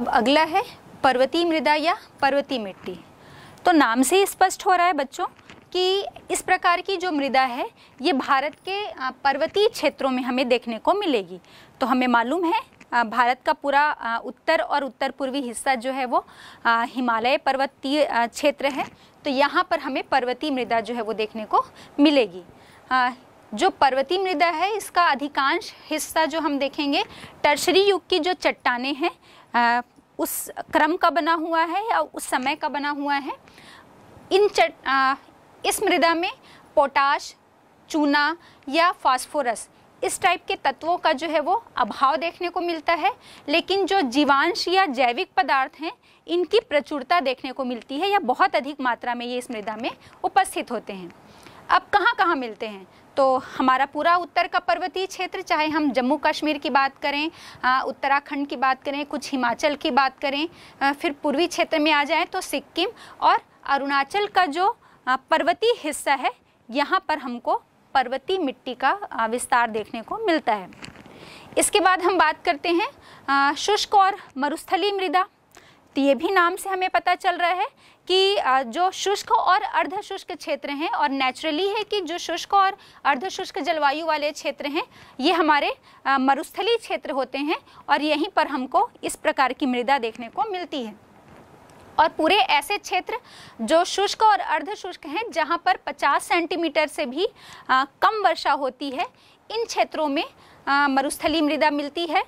अब अगला है पर्वतीय मृदा या पर्वतीय मिट्टी तो नाम से ही स्पष्ट हो रहा है बच्चों कि इस प्रकार की जो मृदा है ये भारत के पर्वतीय क्षेत्रों में हमें देखने को मिलेगी तो हमें मालूम है भारत का पूरा उत्तर और उत्तर पूर्वी हिस्सा जो है वो हिमालय पर्वतीय क्षेत्र है तो यहाँ पर हमें पर्वतीय मृदा जो है वो देखने को मिलेगी जो पर्वतीय मृदा है इसका अधिकांश हिस्सा जो हम देखेंगे टर्शरी युग की जो चट्टाने हैं आ, उस क्रम का बना हुआ है या उस समय का बना हुआ है इन चट इस मृदा में पोटाश चूना या फास्फोरस इस टाइप के तत्वों का जो है वो अभाव देखने को मिलता है लेकिन जो जीवांश या जैविक पदार्थ हैं इनकी प्रचुरता देखने को मिलती है या बहुत अधिक मात्रा में ये इस मृदा में उपस्थित होते हैं अब कहाँ कहाँ मिलते हैं तो हमारा पूरा उत्तर का पर्वतीय क्षेत्र चाहे हम जम्मू कश्मीर की बात करें उत्तराखंड की बात करें कुछ हिमाचल की बात करें फिर पूर्वी क्षेत्र में आ जाए तो सिक्किम और अरुणाचल का जो पर्वतीय हिस्सा है यहाँ पर हमको पर्वतीय मिट्टी का विस्तार देखने को मिलता है इसके बाद हम बात करते हैं शुष्क और मरुस्थली मृदा तो ये भी नाम से हमें पता चल रहा है कि जो शुष्क और अर्ध शुष्क क्षेत्र हैं और नेचुरली है कि जो शुष्क और अर्ध शुष्क जलवायु वाले क्षेत्र हैं ये हमारे मरुस्थली क्षेत्र होते हैं और यहीं पर हमको इस प्रकार की मृदा देखने को मिलती है और पूरे ऐसे क्षेत्र जो शुष्क और अर्ध शुष्क हैं जहाँ पर 50 सेंटीमीटर से भी आ, कम वर्षा होती है इन क्षेत्रों में आ, मरुस्थली मृदा मिलती है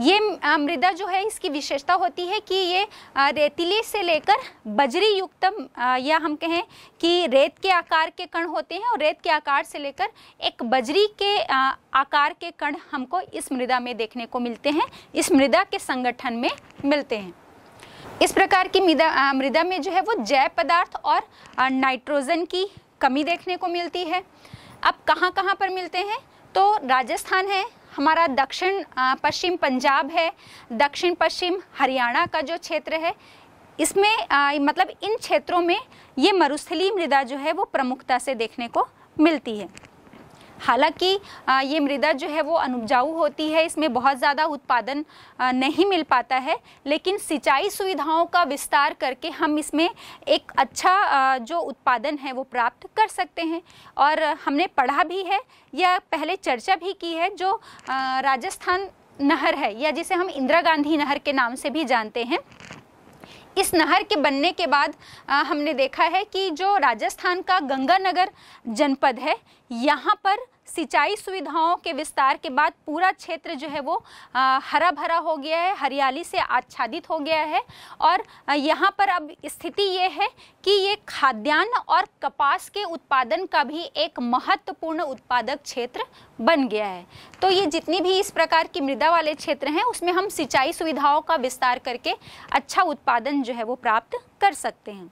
ये मृदा जो है इसकी विशेषता होती है कि ये रेतीले से लेकर बजरी युक्त या हम कहें कि रेत के आकार के कण होते हैं और रेत के आकार से लेकर एक बजरी के आकार के कण हमको इस मृदा में देखने को मिलते हैं इस मृदा के संगठन में मिलते हैं इस प्रकार की मृदा मृदा में जो है वो जैव पदार्थ और नाइट्रोजन की कमी देखने को मिलती है अब कहाँ कहाँ पर मिलते हैं तो राजस्थान है हमारा दक्षिण पश्चिम पंजाब है दक्षिण पश्चिम हरियाणा का जो क्षेत्र है इसमें मतलब इन क्षेत्रों में ये मरुस्थली मृदा जो है वो प्रमुखता से देखने को मिलती है हालांकि ये मृदा जो है वो अनुपजाऊ होती है इसमें बहुत ज़्यादा उत्पादन नहीं मिल पाता है लेकिन सिंचाई सुविधाओं का विस्तार करके हम इसमें एक अच्छा जो उत्पादन है वो प्राप्त कर सकते हैं और हमने पढ़ा भी है या पहले चर्चा भी की है जो राजस्थान नहर है या जिसे हम इंदिरा गांधी नहर के नाम से भी जानते हैं इस नहर के बनने के बाद आ, हमने देखा है कि जो राजस्थान का गंगानगर जनपद है यहाँ पर सिंचाई सुविधाओं के विस्तार के बाद पूरा क्षेत्र जो है वो आ, हरा भरा हो गया है हरियाली से आच्छादित हो गया है और यहाँ पर अब स्थिति ये है कि ये खाद्यान्न और कपास के उत्पादन का भी एक महत्वपूर्ण उत्पादक क्षेत्र बन गया है तो ये जितनी भी इस प्रकार की मृदा वाले क्षेत्र हैं उसमें हम सिंचाई सुविधाओं का विस्तार करके अच्छा उत्पादन जो है वो प्राप्त कर सकते हैं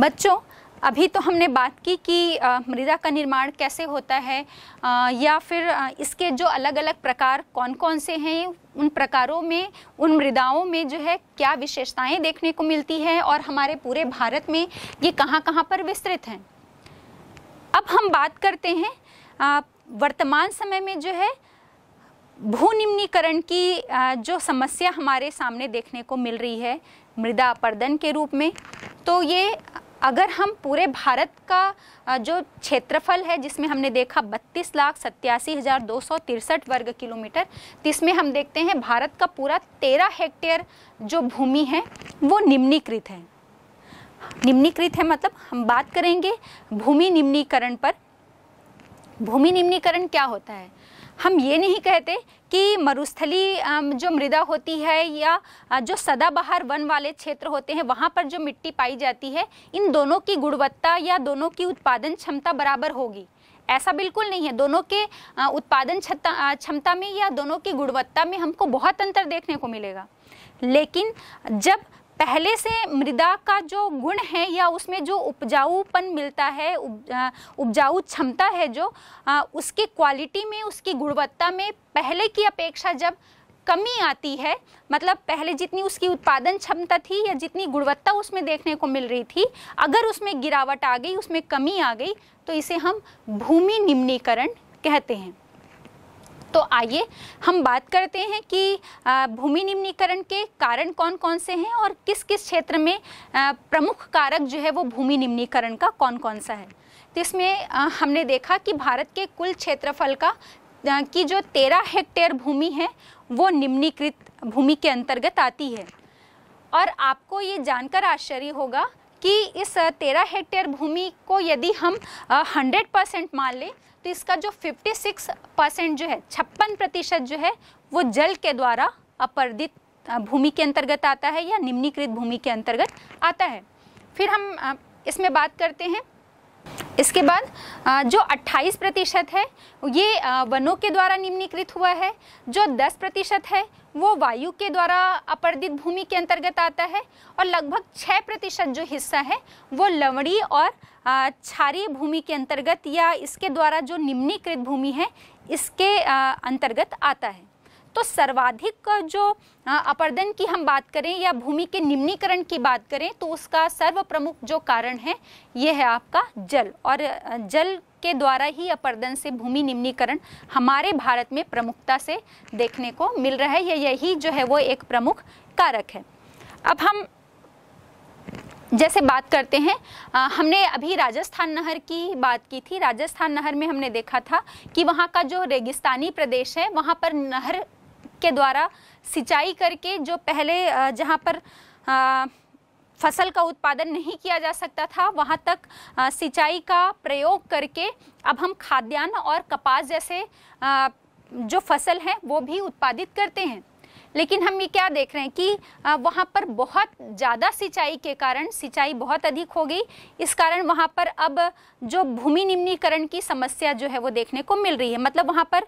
बच्चों अभी तो हमने बात की कि मृदा का निर्माण कैसे होता है या फिर इसके जो अलग अलग प्रकार कौन कौन से हैं उन प्रकारों में उन मृदाओं में जो है क्या विशेषताएं देखने को मिलती है और हमारे पूरे भारत में ये कहाँ कहाँ पर विस्तृत हैं अब हम बात करते हैं वर्तमान समय में जो है भूनिम्नीकरण की जो समस्या हमारे सामने देखने को मिल रही है मृदा अपर्दन के रूप में तो ये अगर हम पूरे भारत का जो क्षेत्रफल है जिसमें हमने देखा बत्तीस लाख सत्यासी हज़ार दो सौ तिरसठ वर्ग किलोमीटर इसमें हम देखते हैं भारत का पूरा तेरह हेक्टेयर जो भूमि है वो निम्नीकृत है निम्नीकृत है मतलब हम बात करेंगे भूमि निम्नीकरण पर भूमि निम्नीकरण क्या होता है हम ये नहीं कहते कि मरुस्थली जो मृदा होती है या जो सदाबहार वन वाले क्षेत्र होते हैं वहाँ पर जो मिट्टी पाई जाती है इन दोनों की गुणवत्ता या दोनों की उत्पादन क्षमता बराबर होगी ऐसा बिल्कुल नहीं है दोनों के उत्पादन क्षमता में या दोनों की गुणवत्ता में हमको बहुत अंतर देखने को मिलेगा लेकिन जब पहले से मृदा का जो गुण है या उसमें जो उपजाऊपन मिलता है उपजाऊ क्षमता है जो उसकी क्वालिटी में उसकी गुणवत्ता में पहले की अपेक्षा जब कमी आती है मतलब पहले जितनी उसकी उत्पादन क्षमता थी या जितनी गुणवत्ता उसमें देखने को मिल रही थी अगर उसमें गिरावट आ गई उसमें कमी आ गई तो इसे हम भूमि निम्नीकरण कहते हैं तो आइए हम बात करते हैं कि भूमि निम्नीकरण के कारण कौन कौन से हैं और किस किस क्षेत्र में प्रमुख कारक जो है वो भूमि निम्नीकरण का कौन कौन सा है तो इसमें हमने देखा कि भारत के कुल क्षेत्रफल का की जो तेरह हेक्टेयर भूमि है वो निम्नीकृत भूमि के अंतर्गत आती है और आपको ये जानकर आश्चर्य होगा कि इस तेरह हेक्टेयर भूमि को यदि हम हंड्रेड परसेंट मान लें तो इसका जो 56 परसेंट जो है छप्पन प्रतिशत जो है वो जल के द्वारा अपर्दित भूमि के अंतर्गत आता है या निम्नीकृत भूमि के अंतर्गत आता है फिर हम इसमें बात करते हैं इसके बाद जो 28 प्रतिशत है ये वनों के द्वारा निम्नीकृत हुआ है जो 10 प्रतिशत है वो वायु के द्वारा अपर्दित भूमि के अंतर्गत आता है और लगभग छः प्रतिशत जो हिस्सा है वो लवणी और क्षारीय भूमि के अंतर्गत या इसके द्वारा जो निम्नीकृत भूमि है इसके अंतर्गत आता है तो सर्वाधिक जो अपर्दन की हम बात करें या भूमि के निम्नीकरण की बात करें तो उसका सर्व प्रमुख जो कारण है ये है आपका जल और जल के द्वारा ही अपर्दन से भूमि निम्नीकरण हमारे भारत में प्रमुखता से देखने को मिल रहा है या यही जो है वो एक प्रमुख कारक है अब हम जैसे बात करते हैं आ, हमने अभी राजस्थान नहर की बात की थी राजस्थान नहर में हमने देखा था कि वहाँ का जो रेगिस्तानी प्रदेश है वहाँ पर नहर के द्वारा सिंचाई करके जो पहले जहाँ पर आ, फसल का उत्पादन नहीं किया जा सकता था वहाँ तक सिंचाई का प्रयोग करके अब हम खाद्यान्न और कपास जैसे आ, जो फसल हैं वो भी उत्पादित करते हैं लेकिन हम ये क्या देख रहे हैं कि वहाँ पर बहुत ज़्यादा सिंचाई के कारण सिंचाई बहुत अधिक हो गई इस कारण वहाँ पर अब जो भूमि निम्नीकरण की समस्या जो है वो देखने को मिल रही है मतलब वहाँ पर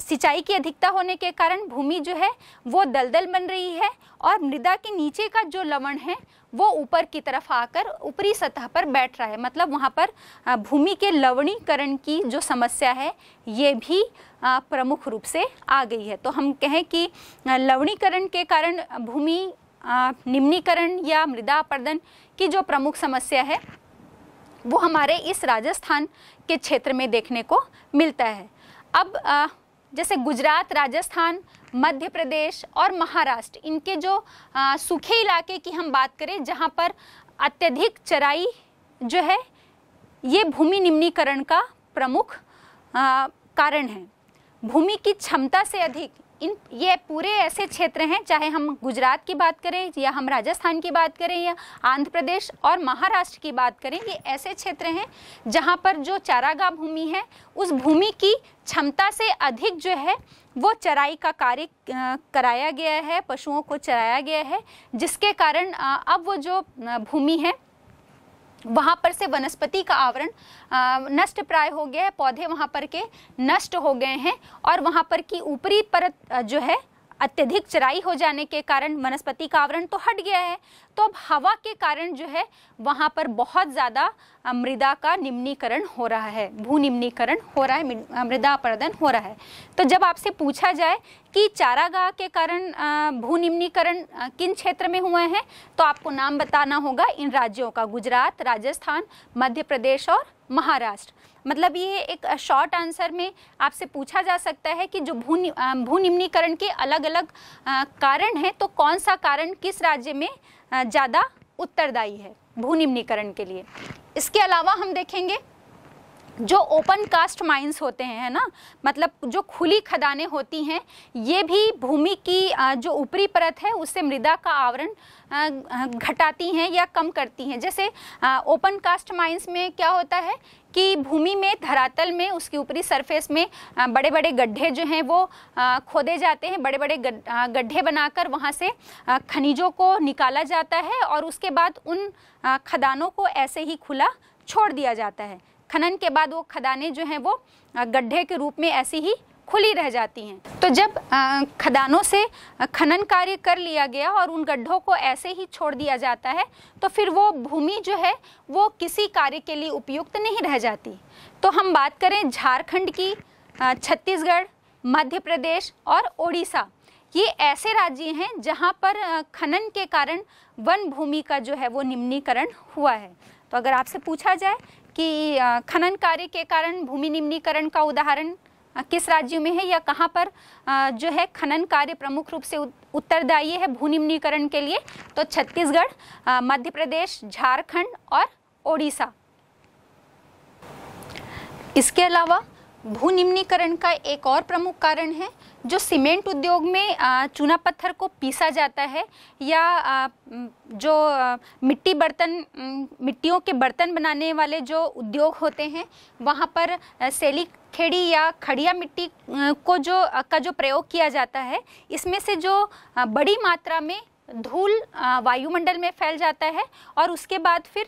सिंचाई की अधिकता होने के कारण भूमि जो है वो दलदल बन रही है और मृदा के नीचे का जो लवण है वो ऊपर की तरफ आकर ऊपरी सतह पर बैठ रहा है मतलब वहाँ पर भूमि के लवणीकरण की जो समस्या है ये भी प्रमुख रूप से आ गई है तो हम कहें कि लवणीकरण के कारण भूमि निम्नीकरण या मृदा अपर्दन की जो प्रमुख समस्या है वो हमारे इस राजस्थान के क्षेत्र में देखने को मिलता है अब जैसे गुजरात राजस्थान मध्य प्रदेश और महाराष्ट्र इनके जो सूखे इलाके की हम बात करें जहाँ पर अत्यधिक चराई जो है ये भूमि निम्नीकरण का प्रमुख कारण है भूमि की क्षमता से अधिक इन ये पूरे ऐसे क्षेत्र हैं चाहे हम गुजरात की बात करें या हम राजस्थान की बात करें या आंध्र प्रदेश और महाराष्ट्र की बात करें ये ऐसे क्षेत्र हैं जहाँ पर जो चारागाह भूमि है उस भूमि की क्षमता से अधिक जो है वो चराई का कार्य कराया गया है पशुओं को चराया गया है जिसके कारण अब वो जो भूमि है वहाँ पर से वनस्पति का आवरण नष्ट प्राय हो गया है पौधे वहाँ पर के नष्ट हो गए हैं और वहाँ पर की ऊपरी परत जो है अत्यधिक चराई हो जाने के कारण वनस्पति का आवरण तो हट गया है तो अब हवा के कारण जो है वहाँ पर बहुत ज़्यादा मृदा का निम्नीकरण हो रहा है भू निम्नीकरण हो रहा है मृदा अपरदन हो रहा है तो जब आपसे पूछा जाए कि चारागाह के कारण भू निम्नीकरण किन क्षेत्र में हुए हैं तो आपको नाम बताना होगा इन राज्यों का गुजरात राजस्थान मध्य प्रदेश और महाराष्ट्र मतलब ये एक शॉर्ट आंसर में आपसे पूछा जा सकता है कि जो भू भू निम्नीकरण के अलग अलग कारण हैं तो कौन सा कारण किस राज्य में ज़्यादा उत्तरदायी है भू निम्नीकरण के लिए इसके अलावा हम देखेंगे जो ओपन कास्ट माइंस होते हैं है ना मतलब जो खुली खदानें होती हैं ये भी भूमि की जो ऊपरी परत है उससे मृदा का आवरण घटाती हैं या कम करती हैं जैसे ओपन कास्ट माइंस में क्या होता है कि भूमि में धरातल में उसके ऊपरी सरफेस में बड़े बड़े गड्ढे जो हैं वो खोदे जाते हैं बड़े बड़े गड्ढे बनाकर वहाँ से खनिजों को निकाला जाता है और उसके बाद उन खदानों को ऐसे ही खुला छोड़ दिया जाता है खनन के बाद वो खदानें जो हैं वो गड्ढे के रूप में ऐसे ही खुली रह जाती हैं तो जब खदानों से खनन कार्य कर लिया गया और उन गड्ढों को ऐसे ही छोड़ दिया जाता है तो फिर वो भूमि जो है वो किसी कार्य के लिए उपयुक्त नहीं रह जाती तो हम बात करें झारखंड की छत्तीसगढ़ मध्य प्रदेश और उड़ीसा ये ऐसे राज्य हैं जहाँ पर खनन के कारण वन भूमि का जो है वो निम्नीकरण हुआ है तो अगर आपसे पूछा जाए कि खनन कार्य के कारण भूमि निम्नीकरण का उदाहरण किस राज्य में है या कहाँ पर जो है खनन कार्य प्रमुख रूप से उत्तरदायी है भूनिम्नीकरण के लिए तो छत्तीसगढ़ मध्य प्रदेश झारखंड और ओडिशा इसके अलावा भूनिम्नीकरण का एक और प्रमुख कारण है जो सीमेंट उद्योग में चूना पत्थर को पीसा जाता है या जो मिट्टी बर्तन मिट्टियों के बर्तन बनाने वाले जो उद्योग होते हैं वहाँ पर सेलिक खेड़ी या खड़िया मिट्टी को जो का जो प्रयोग किया जाता है इसमें से जो बड़ी मात्रा में धूल वायुमंडल में फैल जाता है और उसके बाद फिर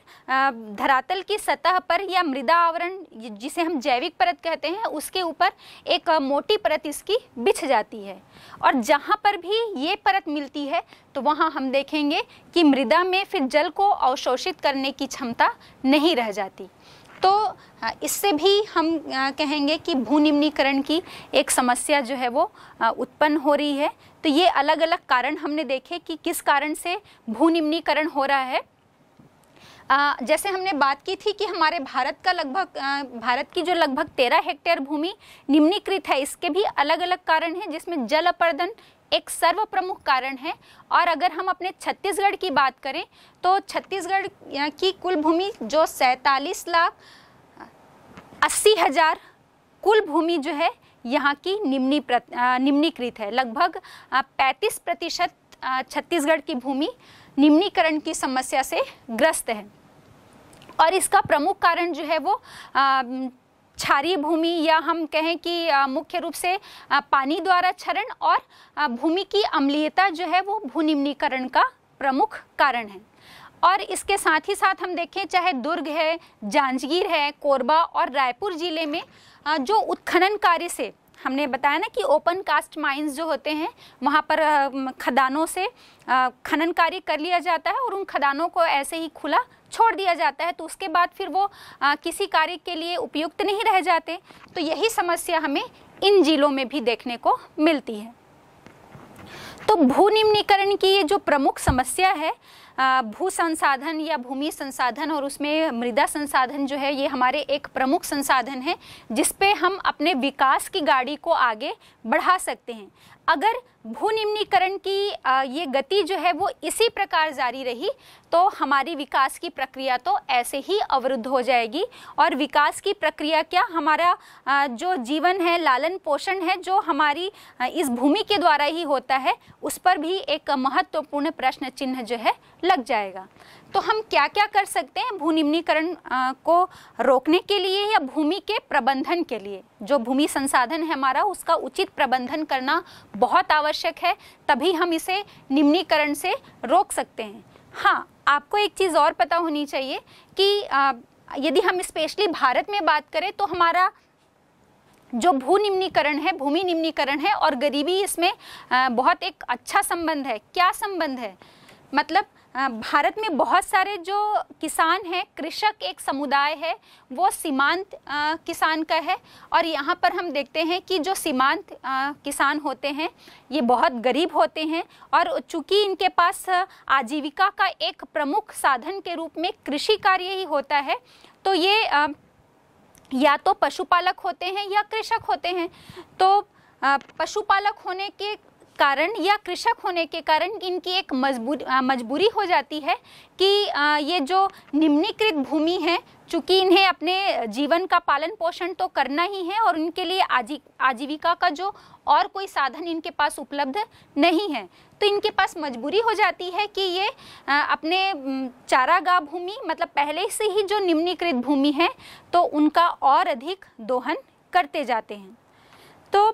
धरातल की सतह पर या मृदा आवरण जिसे हम जैविक परत कहते हैं उसके ऊपर एक मोटी परत इसकी बिछ जाती है और जहाँ पर भी ये परत मिलती है तो वहाँ हम देखेंगे कि मृदा में फिर जल को अवशोषित करने की क्षमता नहीं रह जाती तो इससे भी हम कहेंगे कि भू निम्नीकरण की एक समस्या जो है वो उत्पन्न हो रही है तो ये अलग अलग कारण हमने देखे कि किस कारण से भू निम्नीकरण हो रहा है आ, जैसे हमने बात की थी कि हमारे भारत का लगभग भारत की जो लगभग तेरह हेक्टेयर भूमि निम्नीकृत है इसके भी अलग अलग कारण हैं जिसमें जल अपर्दन एक सर्व प्रमुख कारण है और अगर हम अपने छत्तीसगढ़ की बात करें तो छत्तीसगढ़ की कुल भूमि जो सैंतालीस लाख अस्सी हज़ार कुल भूमि जो है यहाँ की निम्नी निम्नीकृत है लगभग 35 प्रतिशत छत्तीसगढ़ की भूमि निम्नीकरण की समस्या से ग्रस्त है और इसका प्रमुख कारण जो है वो क्षारीय भूमि या हम कहें कि मुख्य रूप से पानी द्वारा क्षरण और भूमि की अम्लीयता जो है वो भूनिम्नीकरण का प्रमुख कारण है और इसके साथ ही साथ हम देखें चाहे दुर्ग है जांजगीर है कोरबा और रायपुर ज़िले में जो उत्खनन कार्य से हमने बताया ना कि ओपन कास्ट माइंस जो होते हैं वहाँ पर खदानों से खनन कार्य कर लिया जाता है और उन खदानों को ऐसे ही खुला छोड़ दिया जाता है तो उसके बाद फिर वो किसी कार्य के लिए उपयुक्त नहीं रह जाते तो यही समस्या हमें इन जिलों में भी देखने को मिलती है तो भू निम्नीकरण की ये जो प्रमुख समस्या है भू संसाधन या भूमि संसाधन और उसमें मृदा संसाधन जो है ये हमारे एक प्रमुख संसाधन है जिसपे हम अपने विकास की गाड़ी को आगे बढ़ा सकते हैं अगर भूनिम्नीकरण की ये गति जो है वो इसी प्रकार जारी रही तो हमारी विकास की प्रक्रिया तो ऐसे ही अवरुद्ध हो जाएगी और विकास की प्रक्रिया क्या हमारा जो जीवन है लालन पोषण है जो हमारी इस भूमि के द्वारा ही होता है उस पर भी एक महत्वपूर्ण प्रश्न चिन्ह जो है लग जाएगा तो हम क्या क्या कर सकते हैं भूनिम्नीकरण को रोकने के लिए या भूमि के प्रबंधन के लिए जो भूमि संसाधन है हमारा उसका उचित प्रबंधन करना बहुत आवश्यक है तभी हम इसे निम्नीकरण से रोक सकते हैं हाँ आपको एक चीज़ और पता होनी चाहिए कि आ, यदि हम स्पेशली भारत में बात करें तो हमारा जो भू निम्नीकरण है भूमि निम्नीकरण है और गरीबी इसमें बहुत एक अच्छा संबंध है क्या संबंध है मतलब भारत में बहुत सारे जो किसान हैं कृषक एक समुदाय है वो सीमांत किसान का है और यहाँ पर हम देखते हैं कि जो सीमांत किसान होते हैं ये बहुत गरीब होते हैं और चूंकि इनके पास आजीविका का एक प्रमुख साधन के रूप में कृषि कार्य ही होता है तो ये या तो पशुपालक होते हैं या कृषक होते हैं तो पशुपालक होने के कारण या कृषक होने के कारण इनकी एक मजबूर मजबूरी हो जाती है कि ये जो निम्नीकृत भूमि है चूँकि इन्हें अपने जीवन का पालन पोषण तो करना ही है और उनके लिए आजी आजीविका का जो और कोई साधन इनके पास उपलब्ध नहीं है तो इनके पास मजबूरी हो जाती है कि ये अपने चारागाह भूमि मतलब पहले से ही जो निम्नीकृत भूमि है तो उनका और अधिक दोहन करते जाते हैं तो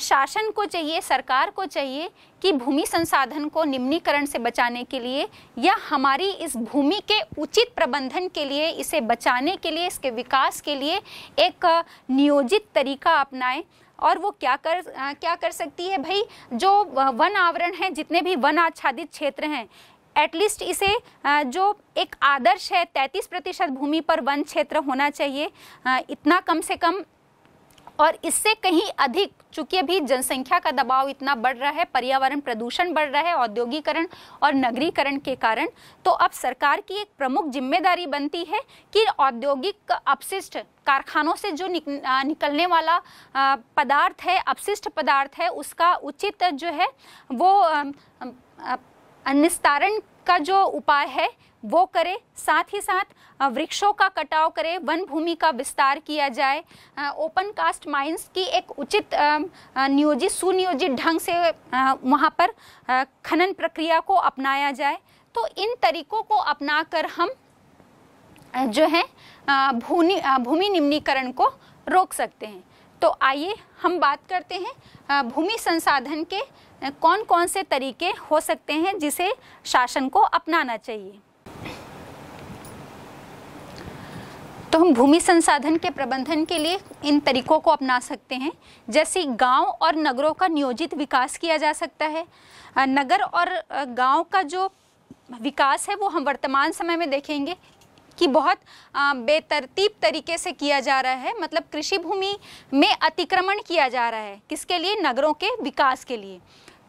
शासन को चाहिए सरकार को चाहिए कि भूमि संसाधन को निम्नीकरण से बचाने के लिए या हमारी इस भूमि के उचित प्रबंधन के लिए इसे बचाने के लिए इसके विकास के लिए एक नियोजित तरीका अपनाएं और वो क्या कर क्या कर सकती है भाई जो वन आवरण है जितने भी वन आच्छादित क्षेत्र हैं एटलीस्ट इसे जो एक आदर्श है 33 प्रतिशत भूमि पर वन क्षेत्र होना चाहिए इतना कम से कम और इससे कहीं अधिक चूंकि अभी जनसंख्या का दबाव इतना बढ़ रहा है पर्यावरण प्रदूषण बढ़ रहा है औद्योगिकरण और नगरीकरण के कारण तो अब सरकार की एक प्रमुख जिम्मेदारी बनती है कि औद्योगिक अपशिष्ट कारखानों से जो निक, निकलने वाला पदार्थ है अपशिष्ट पदार्थ है उसका उचित जो है वो निस्तारण का जो उपाय है वो करें साथ ही साथ वृक्षों का कटाव करें वन भूमि का विस्तार किया जाए ओपन कास्ट माइंस की एक उचित नियोजित सुनियोजित ढंग से वहाँ पर खनन प्रक्रिया को अपनाया जाए तो इन तरीकों को अपनाकर हम जो है भूमि भूमि निम्नीकरण को रोक सकते हैं तो आइए हम बात करते हैं भूमि संसाधन के कौन कौन से तरीके हो सकते हैं जिसे शासन को अपनाना चाहिए तो हम भूमि संसाधन के प्रबंधन के लिए इन तरीकों को अपना सकते हैं जैसे गांव और नगरों का नियोजित विकास किया जा सकता है नगर और गांव का जो विकास है वो हम वर्तमान समय में देखेंगे कि बहुत बेतरतीब तरीके से किया जा रहा है मतलब कृषि भूमि में अतिक्रमण किया जा रहा है किसके लिए नगरों के विकास के लिए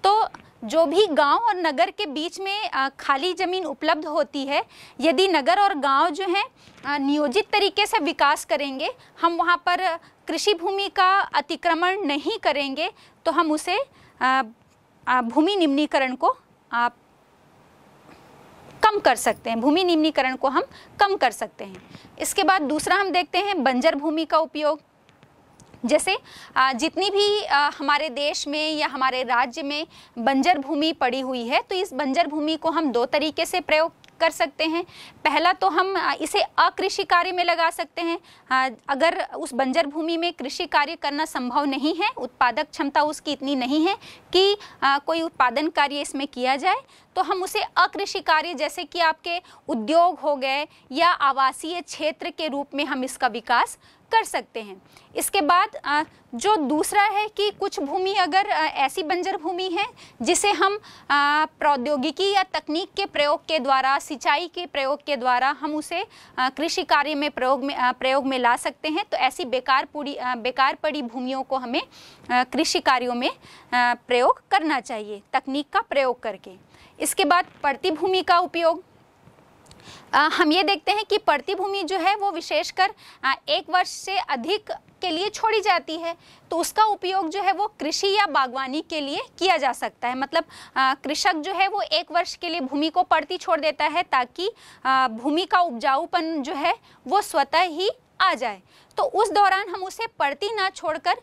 तो जो भी गांव और नगर के बीच में खाली ज़मीन उपलब्ध होती है यदि नगर और गांव जो हैं नियोजित तरीके से विकास करेंगे हम वहां पर कृषि भूमि का अतिक्रमण नहीं करेंगे तो हम उसे भूमि निम्नीकरण को आप कम कर सकते हैं भूमि निम्नीकरण को हम कम कर सकते हैं इसके बाद दूसरा हम देखते हैं बंजर भूमि का उपयोग जैसे जितनी भी हमारे देश में या हमारे राज्य में बंजर भूमि पड़ी हुई है तो इस बंजर भूमि को हम दो तरीके से प्रयोग कर सकते हैं पहला तो हम इसे अकृषि कार्य में लगा सकते हैं अगर उस बंजर भूमि में कृषि कार्य करना संभव नहीं है उत्पादक क्षमता उसकी इतनी नहीं है कि कोई उत्पादन कार्य इसमें किया जाए तो हम उसे अकृषि कार्य जैसे कि आपके उद्योग हो गए या आवासीय क्षेत्र के रूप में हम इसका विकास कर सकते हैं इसके बाद जो दूसरा है कि कुछ भूमि अगर ऐसी बंजर भूमि है जिसे हम प्रौद्योगिकी या तकनीक के प्रयोग के द्वारा सिंचाई के प्रयोग के द्वारा हम उसे कृषि कार्य में प्रयोग में प्रयोग में ला सकते हैं तो ऐसी बेकार पूरी बेकार पड़ी भूमियों को हमें कृषि कार्यों में प्रयोग करना चाहिए तकनीक का प्रयोग करके इसके बाद पड़ती भूमि का उपयोग हम ये देखते हैं कि पड़ती भूमि जो है वो विशेषकर एक वर्ष से अधिक के लिए छोड़ी जाती है तो उसका उपयोग जो है वो कृषि या बागवानी के लिए किया जा सकता है मतलब कृषक जो है वो एक वर्ष के लिए भूमि को पड़ती छोड़ देता है ताकि भूमि का उपजाऊपन जो है वो स्वतः ही आ जाए तो उस दौरान हम उसे पड़ती ना छोड़कर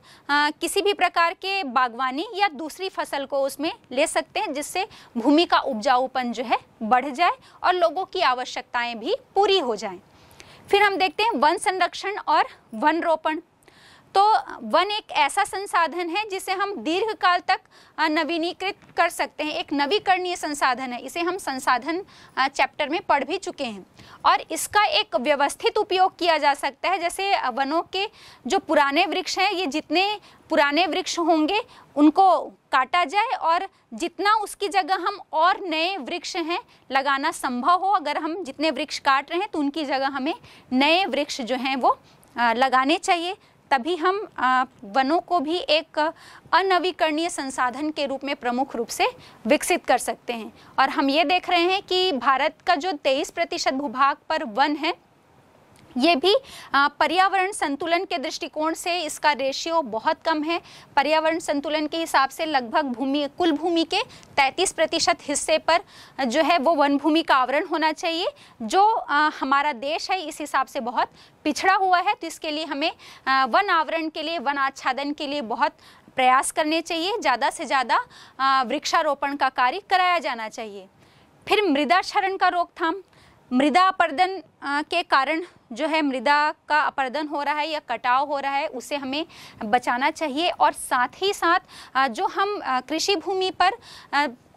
किसी भी प्रकार के बागवानी या दूसरी फसल को उसमें ले सकते हैं जिससे भूमि का उपजाऊपन जो है बढ़ जाए और लोगों की आवश्यकताएं भी पूरी हो जाएं। फिर हम देखते हैं वन संरक्षण और वन रोपण तो वन एक ऐसा संसाधन है जिसे हम दीर्घ काल तक नवीनीकृत कर सकते हैं एक नवीकरणीय संसाधन है इसे हम संसाधन चैप्टर में पढ़ भी चुके हैं और इसका एक व्यवस्थित उपयोग किया जा सकता है जैसे वनों के जो पुराने वृक्ष हैं ये जितने पुराने वृक्ष होंगे उनको काटा जाए और जितना उसकी जगह हम और नए वृक्ष हैं लगाना संभव हो अगर हम जितने वृक्ष काट रहे हैं तो उनकी जगह हमें नए वृक्ष जो हैं वो लगाने चाहिए तभी हम वनों को भी एक अनवीकरणीय संसाधन के रूप में प्रमुख रूप से विकसित कर सकते हैं और हम ये देख रहे हैं कि भारत का जो 23 प्रतिशत भूभाग पर वन है ये भी पर्यावरण संतुलन के दृष्टिकोण से इसका रेशियो बहुत कम है पर्यावरण संतुलन के हिसाब से लगभग भूमि कुल भूमि के 33 प्रतिशत हिस्से पर जो है वो वन भूमि का आवरण होना चाहिए जो आ, हमारा देश है इस हिसाब से बहुत पिछड़ा हुआ है तो इसके लिए हमें आ, वन आवरण के लिए वन आच्छादन के लिए बहुत प्रयास करने चाहिए ज़्यादा से ज़्यादा वृक्षारोपण का कार्य कराया जाना चाहिए फिर मृदा क्षरण का रोकथाम मृदा अपर्दन के कारण जो है मृदा का अपर्दन हो रहा है या कटाव हो रहा है उसे हमें बचाना चाहिए और साथ ही साथ जो हम कृषि भूमि पर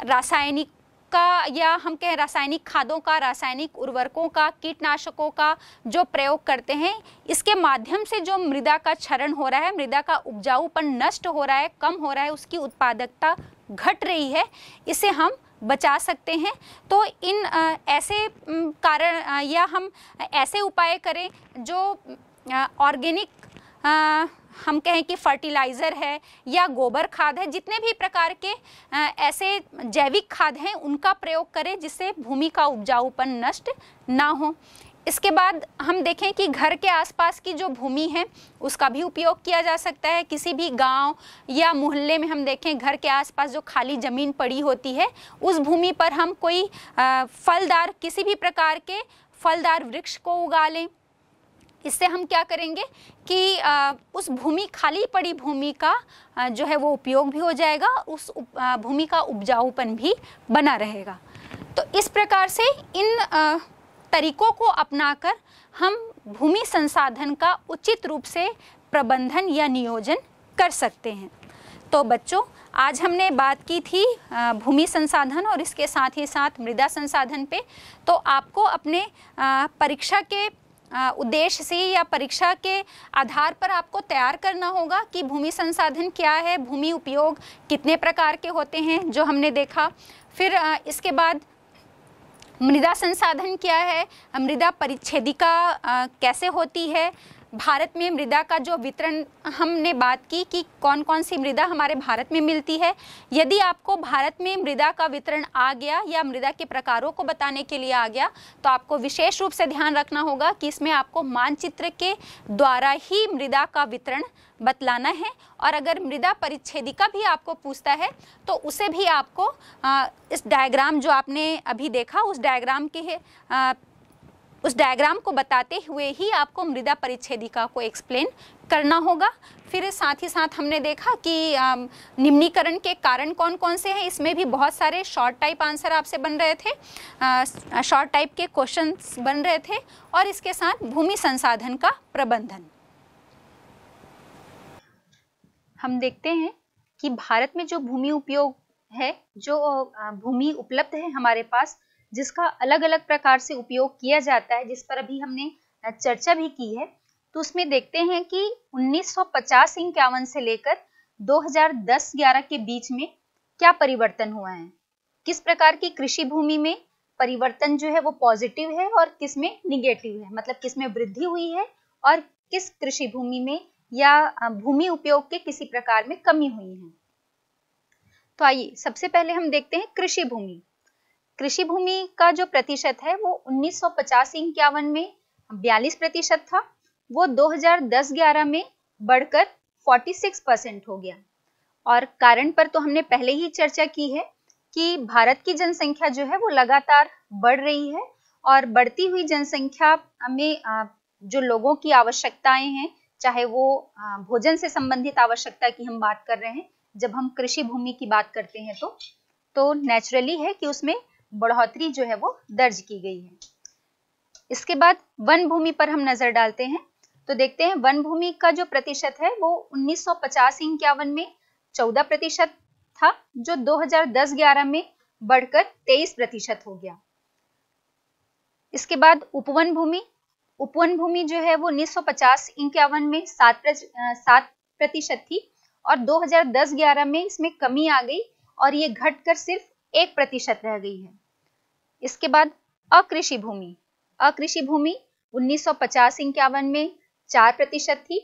रासायनिक का या हम कहें रासायनिक खादों का रासायनिक उर्वरकों का कीटनाशकों का जो प्रयोग करते हैं इसके माध्यम से जो मृदा का क्षरण हो रहा है मृदा का उपजाऊपन नष्ट हो रहा है कम हो रहा है उसकी उत्पादकता घट रही है इसे हम बचा सकते हैं तो इन ऐसे कारण या हम ऐसे उपाय करें जो ऑर्गेनिक हम कहें कि फर्टिलाइज़र है या गोबर खाद है जितने भी प्रकार के ऐसे जैविक खाद हैं उनका प्रयोग करें जिससे भूमि का उपजाऊपन नष्ट ना हो इसके बाद हम देखें कि घर के आसपास की जो भूमि है उसका भी उपयोग किया जा सकता है किसी भी गांव या मोहल्ले में हम देखें घर के आसपास जो खाली ज़मीन पड़ी होती है उस भूमि पर हम कोई फलदार किसी भी प्रकार के फलदार वृक्ष को उगा लें इससे हम क्या करेंगे कि उस भूमि खाली पड़ी भूमि का जो है वो उपयोग भी हो जाएगा उस भूमि का उपजाऊपन भी बना रहेगा तो इस प्रकार से इन तरीकों को अपनाकर हम भूमि संसाधन का उचित रूप से प्रबंधन या नियोजन कर सकते हैं तो बच्चों आज हमने बात की थी भूमि संसाधन और इसके साथ ही साथ मृदा संसाधन पे तो आपको अपने परीक्षा के उद्देश्य से या परीक्षा के आधार पर आपको तैयार करना होगा कि भूमि संसाधन क्या है भूमि उपयोग कितने प्रकार के होते हैं जो हमने देखा फिर इसके बाद मृदा संसाधन क्या है मृदा परिच्छेदिका कैसे होती है भारत में मृदा का जो वितरण हमने बात की कि कौन कौन सी मृदा हमारे भारत में मिलती है यदि आपको भारत में मृदा का वितरण आ गया या मृदा के प्रकारों को बताने के लिए आ गया तो आपको विशेष रूप से ध्यान रखना होगा कि इसमें आपको मानचित्र के द्वारा ही मृदा का वितरण बतलाना है और अगर मृदा परिच्छेदिका भी आपको पूछता है तो उसे भी आपको आ, इस डायग्राम जो आपने अभी देखा उस डायग्राम के आ, उस डायग्राम को बताते हुए ही आपको मृदा परिच्छेदिका को एक्सप्लेन करना होगा फिर साथ ही साथ हमने देखा कि निम्नीकरण के कारण कौन कौन से हैं इसमें भी बहुत सारे शॉर्ट टाइप आंसर आपसे बन रहे थे शॉर्ट टाइप के क्वेश्चंस बन रहे थे और इसके साथ भूमि संसाधन का प्रबंधन हम देखते हैं कि भारत में जो भूमि उपयोग है जो भूमि उपलब्ध है हमारे पास जिसका अलग अलग प्रकार से उपयोग किया जाता है जिस पर अभी हमने चर्चा भी की है तो उसमें देखते हैं कि 1950 इक्यावन से लेकर 2010-11 के बीच में क्या परिवर्तन हुआ है किस प्रकार की कृषि भूमि में परिवर्तन जो है वो पॉजिटिव है और किस में निगेटिव है मतलब किस में वृद्धि हुई है और किस कृषि भूमि में या भूमि उपयोग के किसी प्रकार में कमी हुई है तो आइए सबसे पहले हम देखते हैं कृषि भूमि कृषि भूमि का जो प्रतिशत है वो उन्नीस सौ इक्यावन में 42 प्रतिशत था वो 2010-11 में बढ़कर 46 परसेंट हो गया और कारण पर तो हमने पहले ही चर्चा की है कि भारत की जनसंख्या जो है वो लगातार बढ़ रही है और बढ़ती हुई जनसंख्या में जो लोगों की आवश्यकताएं हैं चाहे वो भोजन से संबंधित आवश्यकता की हम बात कर रहे हैं जब हम कृषि भूमि की बात करते हैं तो तो नेचुरली है कि उसमें बढ़ोतरी जो है वो दर्ज की गई है इसके बाद वन भूमि पर हम नजर डालते हैं तो देखते हैं वन भूमि का जो प्रतिशत है वो 1950 इक्यावन में 14 प्रतिशत था जो 2010-11 में बढ़कर 23 प्रतिशत हो गया इसके बाद उपवन भूमि उपवन भूमि जो है वो 1950 इक्यावन में सात सात प्रतिशत थी और 2010-11 में इसमें कमी आ गई और ये घटकर सिर्फ एक प्रतिशत रह गई है इसके बाद अकृषि भूमि अकृषि भूमि उन्नीस सौ इक्यावन में चार प्रतिशत थी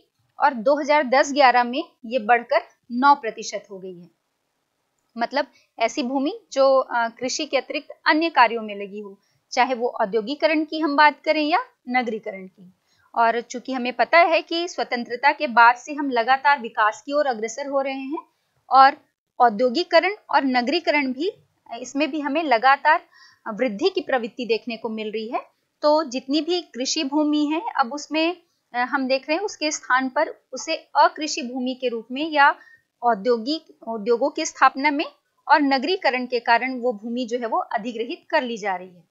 और 2010-11 में ये बढ़कर 9 प्रतिशत हो गई है मतलब ऐसी भूमि जो कृषि के अतिरिक्त अन्य कार्यों में लगी हो चाहे वो औद्योगिकरण की हम बात करें या नगरीकरण की और चूंकि हमें पता है कि स्वतंत्रता के बाद से हम लगातार विकास की ओर अग्रसर हो रहे हैं और औद्योगिकरण और नगरीकरण भी इसमें भी हमें लगातार वृद्धि की प्रवृत्ति देखने को मिल रही है तो जितनी भी कृषि भूमि है अब उसमें हम देख रहे हैं उसके स्थान पर उसे अकृषि भूमि के रूप में या औद्योगिक उद्योगों की स्थापना में और नगरीकरण के कारण वो भूमि जो है वो अधिग्रहित कर ली जा रही है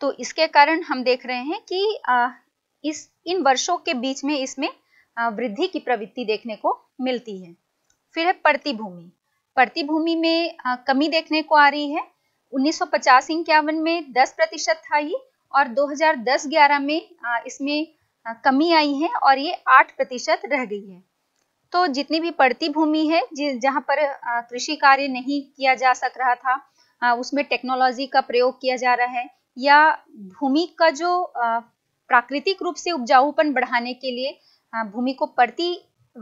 तो इसके कारण हम देख रहे हैं कि इस इन वर्षों के बीच में इसमें वृद्धि की प्रवृत्ति देखने को मिलती है फिर है परती भूमि परती भूमि में कमी देखने को आ रही है उन्नीस सौ पचास इक्यावन में 10 प्रतिशत था ये और 2010-11 में इसमें कमी आई है और ये 8 प्रतिशत रह गई है तो जितनी भी पड़ती भूमि है जहाँ पर कृषि कार्य नहीं किया जा सक रहा था उसमें टेक्नोलॉजी का प्रयोग किया जा रहा है या भूमि का जो प्राकृतिक रूप से उपजाऊपन बढ़ाने के लिए भूमि को पड़ती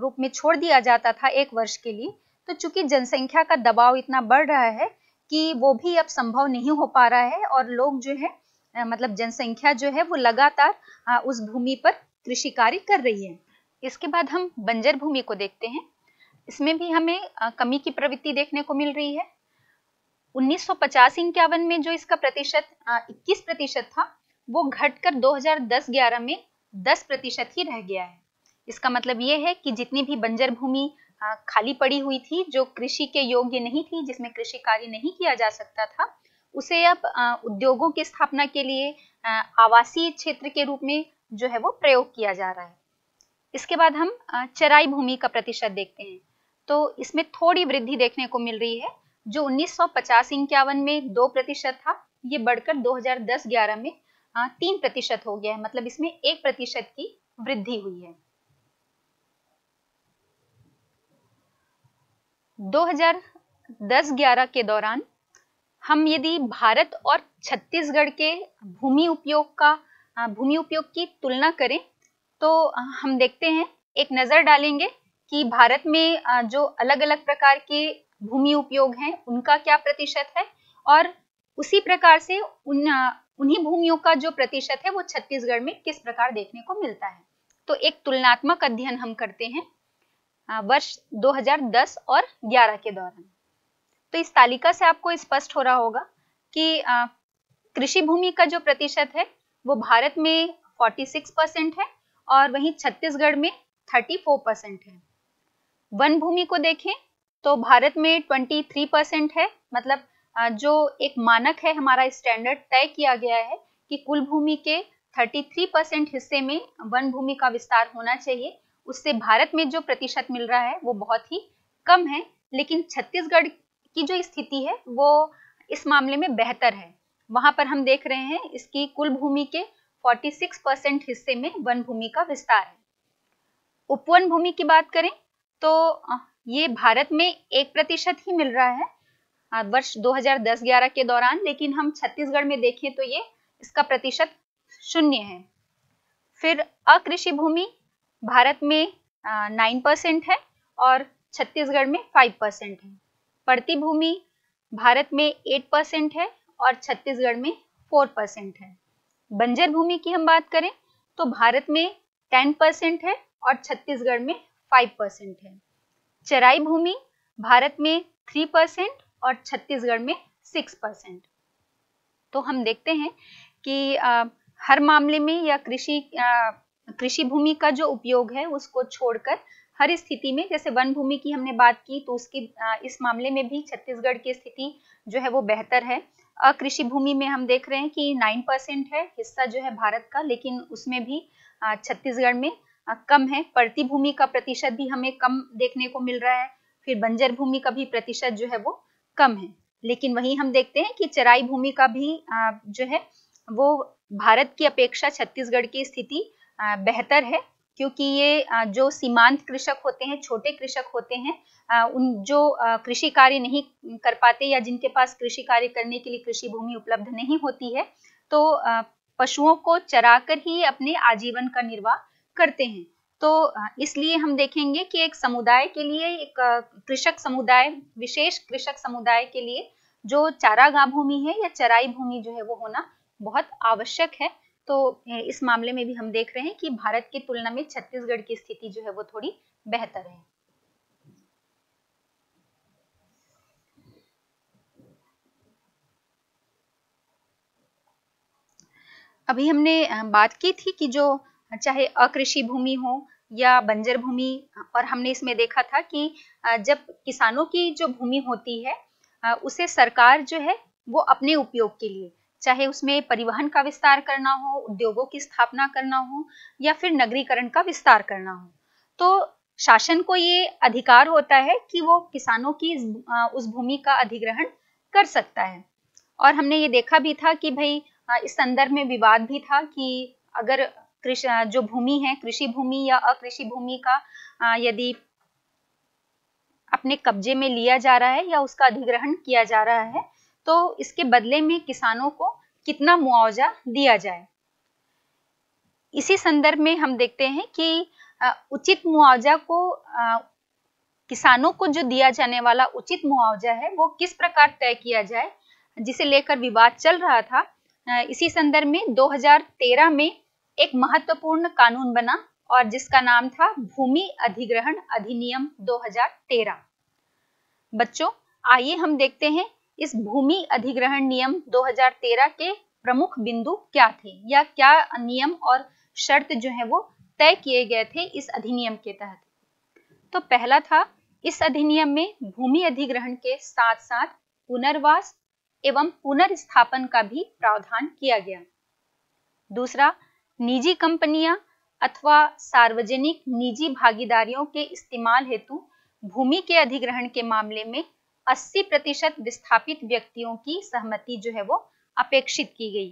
रूप में छोड़ दिया जाता था एक वर्ष के लिए तो चूंकि जनसंख्या का दबाव इतना बढ़ रहा है कि वो भी अब संभव नहीं हो पा रहा है और लोग जो है मतलब जनसंख्या जो है वो लगातार उस भूमि पर कृषि कार्य कर रही है इसके बाद हम बंजर भूमि को देखते हैं इसमें भी हमें कमी की प्रवृत्ति देखने को मिल रही है उन्नीस सौ में जो इसका प्रतिशत इक्कीस प्रतिशत था वो घटकर 2010-11 में 10 प्रतिशत ही रह गया है इसका मतलब ये है कि जितनी भी बंजर भूमि खाली पड़ी हुई थी जो कृषि के योग्य नहीं थी जिसमें कृषि कार्य नहीं किया जा सकता था उसे अब उद्योगों की स्थापना के लिए आवासीय क्षेत्र के रूप में जो है वो प्रयोग किया जा रहा है इसके बाद हम चराई भूमि का प्रतिशत देखते हैं तो इसमें थोड़ी वृद्धि देखने को मिल रही है जो उन्नीस सौ में दो प्रतिशत था ये बढ़कर 2010-11 में तीन प्रतिशत हो गया है मतलब इसमें एक प्रतिशत की वृद्धि हुई है 2010-11 के दौरान हम यदि भारत और छत्तीसगढ़ के भूमि उपयोग का भूमि उपयोग की तुलना करें तो हम देखते हैं एक नज़र डालेंगे कि भारत में जो अलग अलग प्रकार के भूमि उपयोग हैं उनका क्या प्रतिशत है और उसी प्रकार से उन उन्हीं भूमियों का जो प्रतिशत है वो छत्तीसगढ़ में किस प्रकार देखने को मिलता है तो एक तुलनात्मक अध्ययन हम करते हैं वर्ष 2010 और 11 के दौरान तो इस तालिका से आपको स्पष्ट हो रहा होगा कि कृषि भूमि का जो प्रतिशत है वो भारत में 46 परसेंट है और वहीं छत्तीसगढ़ में 34 परसेंट है वन भूमि को देखें तो भारत में 23 परसेंट है मतलब जो एक मानक है हमारा स्टैंडर्ड तय किया गया है कि कुल भूमि के 33 परसेंट हिस्से में वन भूमि का विस्तार होना चाहिए उससे भारत में जो प्रतिशत मिल रहा है वो बहुत ही कम है लेकिन छत्तीसगढ़ की जो स्थिति है वो इस मामले में बेहतर है वहां पर हम देख रहे हैं इसकी कुल भूमि के 46 परसेंट हिस्से में वन भूमि का विस्तार है उपवन भूमि की बात करें तो ये भारत में एक प्रतिशत ही मिल रहा है वर्ष 2010-11 के दौरान लेकिन हम छत्तीसगढ़ में देखें तो ये इसका प्रतिशत शून्य है फिर अकृषि भूमि भारत में नाइन परसेंट है और छत्तीसगढ़ में फाइव परसेंट है पड़ती भूमि भारत में एट परसेंट है और छत्तीसगढ़ में फोर परसेंट है बंजर भूमि की हम बात करें तो भारत में टेन परसेंट है और छत्तीसगढ़ में फाइव परसेंट है चराई भूमि भारत में थ्री परसेंट और छत्तीसगढ़ में सिक्स परसेंट तो हम देखते हैं कि आ, हर मामले में या कृषि कृषि भूमि का जो उपयोग है उसको छोड़कर हर स्थिति में जैसे वन भूमि की हमने बात की तो उसकी इस मामले में भी छत्तीसगढ़ की स्थिति जो है वो बेहतर है कृषि भूमि में हम देख रहे हैं कि नाइन परसेंट है हिस्सा जो है भारत का लेकिन उसमें भी छत्तीसगढ़ में कम है परती भूमि का प्रतिशत भी हमें कम देखने को मिल रहा है फिर बंजर भूमि का भी प्रतिशत जो है वो कम है लेकिन वही हम देखते हैं कि चराई भूमि का भी जो है वो भारत की अपेक्षा छत्तीसगढ़ की स्थिति बेहतर है क्योंकि ये जो सीमांत कृषक होते हैं छोटे कृषक होते हैं उन जो कृषि कार्य नहीं कर पाते या जिनके पास कृषि कार्य करने के लिए कृषि भूमि उपलब्ध नहीं होती है तो पशुओं को चराकर ही अपने आजीवन का निर्वाह करते हैं तो इसलिए हम देखेंगे कि एक समुदाय के लिए एक कृषक समुदाय विशेष कृषक समुदाय के लिए जो चारागाह भूमि है या चराई भूमि जो है वो होना बहुत आवश्यक है तो इस मामले में भी हम देख रहे हैं कि भारत की तुलना में छत्तीसगढ़ की स्थिति जो है वो थोड़ी बेहतर है अभी हमने बात की थी कि जो चाहे अकृषि भूमि हो या बंजर भूमि और हमने इसमें देखा था कि जब किसानों की जो भूमि होती है उसे सरकार जो है वो अपने उपयोग के लिए चाहे उसमें परिवहन का विस्तार करना हो उद्योगों की स्थापना करना हो या फिर नगरीकरण का विस्तार करना हो तो शासन को ये अधिकार होता है कि वो किसानों की उस भूमि का अधिग्रहण कर सकता है और हमने ये देखा भी था कि भाई इस संदर्भ में विवाद भी था कि अगर कृषि जो भूमि है कृषि भूमि या अकृषि भूमि का यदि अपने कब्जे में लिया जा रहा है या उसका अधिग्रहण किया जा रहा है तो इसके बदले में किसानों को कितना मुआवजा दिया जाए इसी संदर्भ में हम देखते हैं कि उचित मुआवजा को किसानों को जो दिया जाने वाला उचित मुआवजा है वो किस प्रकार तय किया जाए जिसे लेकर विवाद चल रहा था इसी संदर्भ में 2013 में एक महत्वपूर्ण कानून बना और जिसका नाम था भूमि अधिग्रहण अधिनियम 2013 बच्चों आइए हम देखते हैं इस भूमि अधिग्रहण नियम 2013 के प्रमुख बिंदु क्या थे या क्या नियम और शर्त जो है वो तय किए गए थे इस अधिनियम के तहत तो पहला था इस अधिनियम में भूमि अधिग्रहण के साथ साथ पुनर्वास एवं पुनर्स्थापन का भी प्रावधान किया गया दूसरा निजी कंपनियां अथवा सार्वजनिक निजी भागीदारियों के इस्तेमाल हेतु भूमि के अधिग्रहण के मामले में अस्सी प्रतिशत विस्थापित व्यक्तियों की सहमति जो है वो अपेक्षित की गई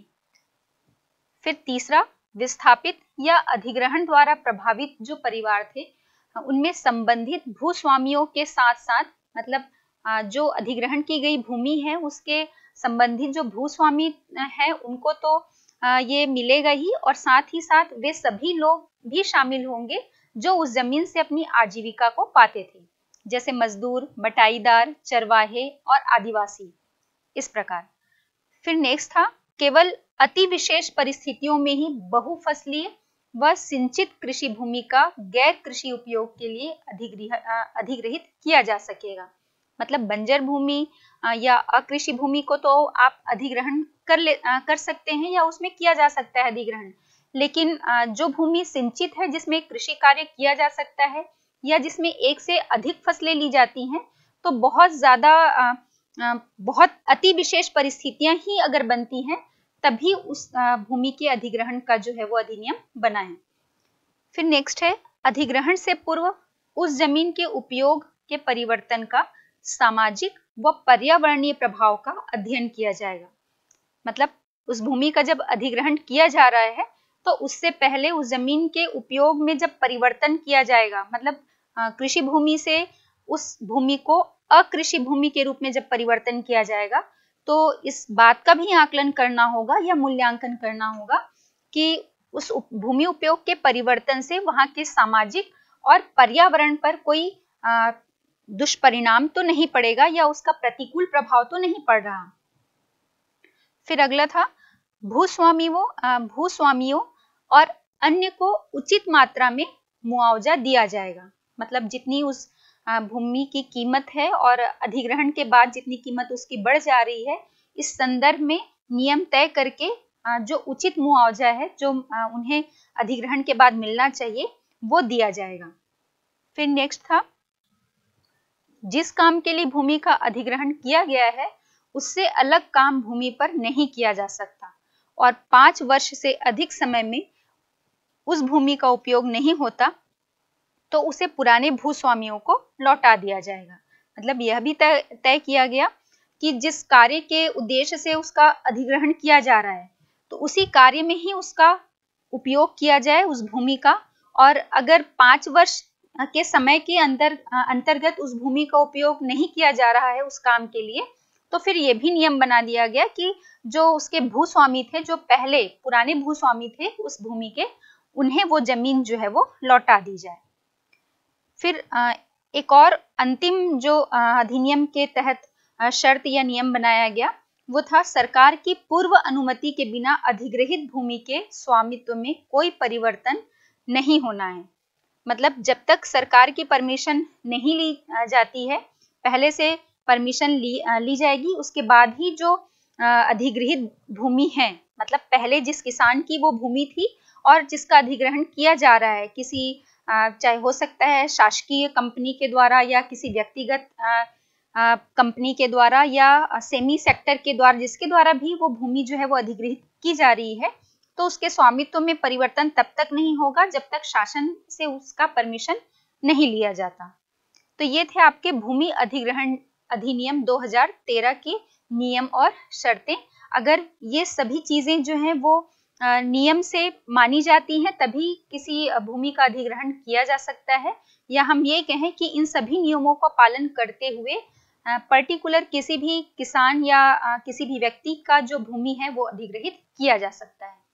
फिर तीसरा विस्थापित या अधिग्रहण द्वारा प्रभावित जो परिवार थे उनमें संबंधित भूस्वामियों के साथ साथ मतलब जो अधिग्रहण की गई भूमि है उसके संबंधित जो भूस्वामी है उनको तो ये मिलेगा ही और साथ ही साथ वे सभी लोग भी शामिल होंगे जो उस जमीन से अपनी आजीविका को पाते थे जैसे मजदूर बटाईदार चरवाहे और आदिवासी इस प्रकार फिर नेक्स्ट था केवल अति विशेष परिस्थितियों में ही बहुफसलीय व सिंचित कृषि भूमि का गैर कृषि उपयोग के लिए अधिग्रहित किया जा सकेगा मतलब बंजर भूमि या अकृषि भूमि को तो आप अधिग्रहण कर ले कर सकते हैं या उसमें किया जा सकता है अधिग्रहण लेकिन जो भूमि सिंचित है जिसमें कृषि कार्य किया जा सकता है या जिसमें एक से अधिक फसलें ली जाती हैं तो बहुत ज़्यादा बहुत अति विशेष परिस्थितियां ही अगर बनती हैं तभी उस भूमि के अधिग्रहण का जो है वो अधिनियम बना है फिर नेक्स्ट है अधिग्रहण से पूर्व उस जमीन के उपयोग के परिवर्तन का सामाजिक व पर्यावरणीय प्रभाव का अध्ययन किया जाएगा मतलब उस भूमि का जब अधिग्रहण किया जा रहा है तो उससे पहले उस जमीन के उपयोग में जब परिवर्तन किया जाएगा मतलब कृषि भूमि से उस भूमि को अकृषि भूमि के रूप में जब परिवर्तन किया जाएगा तो इस बात का भी आकलन करना होगा या मूल्यांकन करना होगा कि उस भूमि उपयोग के परिवर्तन से वहां के सामाजिक और पर्यावरण पर कोई दुष्परिणाम तो नहीं पड़ेगा या उसका प्रतिकूल प्रभाव तो नहीं पड़ रहा फिर अगला था भूस्वामियों भूस्वामियों और अन्य को उचित मात्रा में मुआवजा दिया जाएगा मतलब जितनी उस भूमि की कीमत है और अधिग्रहण के बाद जितनी कीमत उसकी बढ़ जा रही है इस संदर्भ में नियम तय करके जो उचित मुआवजा है जो उन्हें अधिग्रहण के बाद मिलना चाहिए वो दिया जाएगा फिर नेक्स्ट था जिस काम के लिए भूमि का अधिग्रहण किया गया है उससे अलग काम भूमि पर नहीं किया जा सकता और पांच वर्ष से अधिक समय में उस भूमि का उपयोग नहीं होता तो उसे पुराने भूस्वामियों को लौटा दिया जाएगा मतलब यह भी तय किया गया कि जिस कार्य के उद्देश्य से उसका अधिग्रहण किया जा रहा है तो उसी कार्य में ही उसका उपयोग किया जाए उस भूमि का और अगर पांच वर्ष के समय के अंदर अंतर्गत उस भूमि का उपयोग नहीं किया जा रहा है उस काम के लिए तो फिर यह भी नियम बना दिया गया कि जो उसके भूस्वामी थे जो पहले पुराने भूस्वामी थे उस भूमि के उन्हें वो जमीन जो है वो लौटा दी जाए फिर एक और अंतिम जो अधिनियम के तहत शर्त या नियम बनाया गया वो था सरकार की पूर्व अनुमति के बिना अधिग्रहित भूमि के स्वामित्व में कोई परिवर्तन नहीं होना है मतलब जब तक सरकार की परमिशन नहीं ली जाती है पहले से परमिशन ली ली जाएगी उसके बाद ही जो अधिग्रहित भूमि है मतलब पहले जिस किसान की वो भूमि थी और जिसका अधिग्रहण किया जा रहा है किसी चाहे हो सकता है शासकीय कंपनी के द्वारा या किसी व्यक्तिगत कंपनी के द्वारा या सेमी सेक्टर के द्वारा जिसके द्वारा भी वो भूमि जो है वो अधिग्रहित की जा रही है तो उसके स्वामित्व में परिवर्तन तब तक नहीं होगा जब तक शासन से उसका परमिशन नहीं लिया जाता तो ये थे आपके भूमि अधिग्रहण अधिनियम 2013 के नियम और शर्तें अगर ये सभी चीजें जो हैं वो नियम से मानी जाती हैं तभी किसी भूमि का अधिग्रहण किया जा सकता है या हम ये कहें कि इन सभी नियमों का पालन करते हुए पर्टिकुलर किसी भी किसान या किसी भी व्यक्ति का जो भूमि है वो अधिग्रहित किया जा सकता है